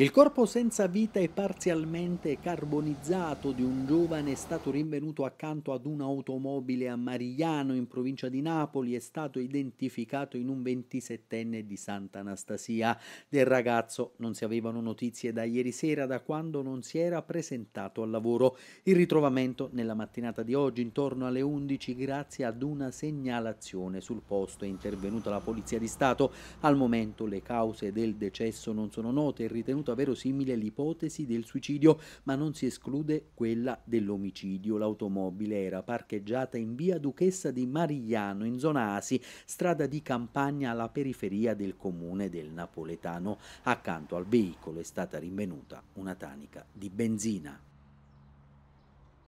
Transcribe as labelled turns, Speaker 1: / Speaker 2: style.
Speaker 1: Il corpo senza vita e parzialmente carbonizzato di un giovane è stato rinvenuto accanto ad un'automobile a Marigliano in provincia di Napoli è stato identificato in un 27enne di Santa Anastasia. Del ragazzo non si avevano notizie da ieri sera da quando non si era presentato al lavoro. Il ritrovamento nella mattinata di oggi intorno alle 11 grazie ad una segnalazione sul posto è intervenuta la Polizia di Stato. Al momento le cause del decesso non sono note e ritenuto ritenuta verosimile l'ipotesi del suicidio, ma non si esclude quella dell'omicidio. L'automobile era parcheggiata in via Duchessa di Marigliano, in zona Asi, strada di campagna alla periferia del comune del Napoletano. Accanto al veicolo è stata rinvenuta una tanica di benzina.